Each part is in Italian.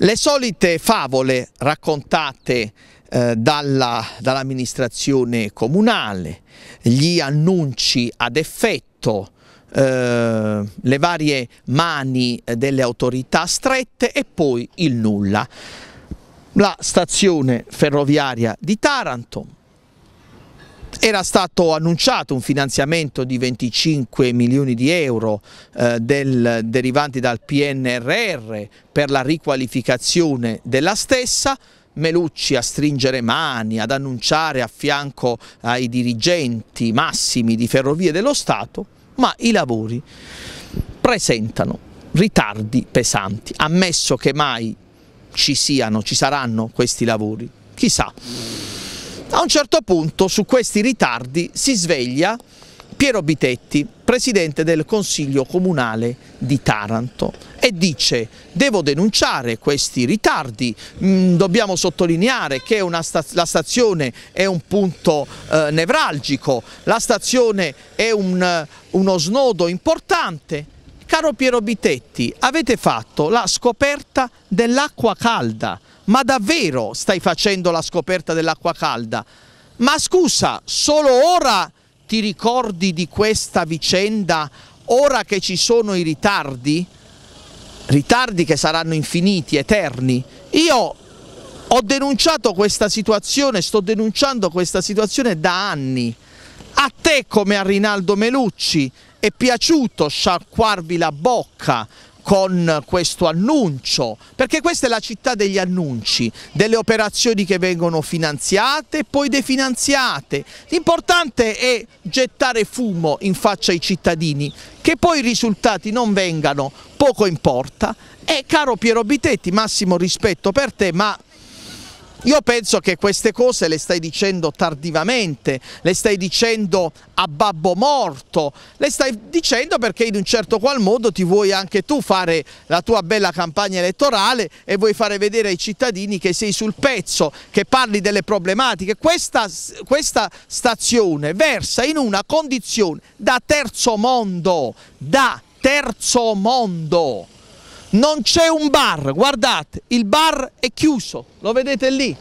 Le solite favole raccontate eh, dalla, dall'amministrazione comunale, gli annunci ad effetto, eh, le varie mani delle autorità strette e poi il nulla. La stazione ferroviaria di Taranto, era stato annunciato un finanziamento di 25 milioni di euro eh, del, derivanti dal PNRR per la riqualificazione della stessa, Melucci a stringere mani, ad annunciare a fianco ai dirigenti massimi di Ferrovie dello Stato, ma i lavori presentano ritardi pesanti, ammesso che mai ci siano, ci saranno questi lavori, chissà. A un certo punto su questi ritardi si sveglia Piero Bitetti, presidente del Consiglio Comunale di Taranto e dice devo denunciare questi ritardi, mm, dobbiamo sottolineare che sta la stazione è un punto eh, nevralgico, la stazione è un, uno snodo importante Caro Piero Bitetti, avete fatto la scoperta dell'acqua calda, ma davvero stai facendo la scoperta dell'acqua calda? Ma scusa, solo ora ti ricordi di questa vicenda, ora che ci sono i ritardi? Ritardi che saranno infiniti, eterni. Io ho denunciato questa situazione, sto denunciando questa situazione da anni te come a Rinaldo Melucci è piaciuto sciacquarvi la bocca con questo annuncio, perché questa è la città degli annunci, delle operazioni che vengono finanziate e poi definanziate. L'importante è gettare fumo in faccia ai cittadini, che poi i risultati non vengano, poco importa. E caro Piero Bitetti, massimo rispetto per te, ma io penso che queste cose le stai dicendo tardivamente, le stai dicendo a babbo morto, le stai dicendo perché in un certo qual modo ti vuoi anche tu fare la tua bella campagna elettorale e vuoi fare vedere ai cittadini che sei sul pezzo, che parli delle problematiche. Questa, questa stazione versa in una condizione da terzo mondo, da terzo mondo non c'è un bar, guardate, il bar è chiuso, lo vedete lì,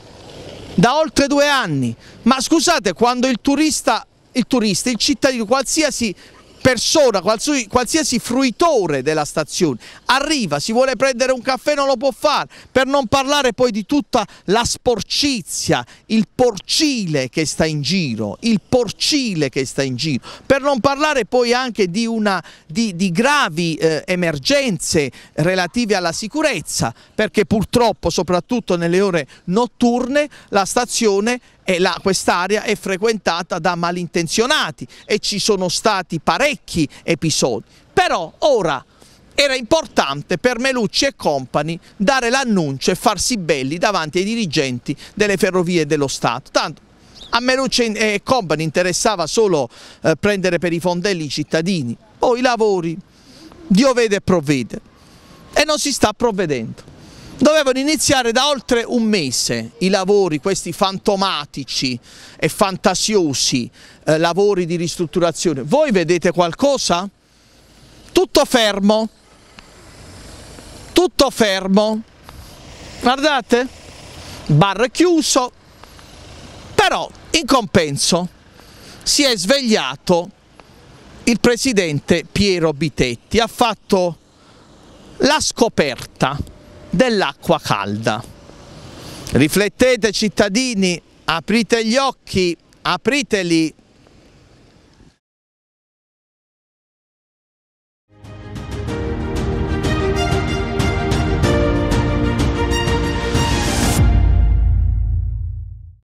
da oltre due anni. Ma scusate, quando il turista, il turista, il cittadino, qualsiasi persona, qualsiasi fruitore della stazione arriva, si vuole prendere un caffè non lo può fare, per non parlare poi di tutta la sporcizia, il porcile che sta in giro, il porcile che sta in giro, per non parlare poi anche di, una, di, di gravi eh, emergenze relative alla sicurezza, perché purtroppo soprattutto nelle ore notturne la stazione e quest'area è frequentata da malintenzionati e ci sono stati parecchi episodi. Però ora era importante per Melucci e Company dare l'annuncio e farsi belli davanti ai dirigenti delle ferrovie dello Stato. Tanto a Melucci e Company interessava solo eh, prendere per i fondelli i cittadini, poi i lavori, Dio vede e provvede e non si sta provvedendo dovevano iniziare da oltre un mese i lavori, questi fantomatici e fantasiosi eh, lavori di ristrutturazione. Voi vedete qualcosa? Tutto fermo, tutto fermo, guardate, bar chiuso, però in compenso si è svegliato il presidente Piero Bitetti, ha fatto la scoperta dell'acqua calda. Riflettete cittadini, aprite gli occhi, apriteli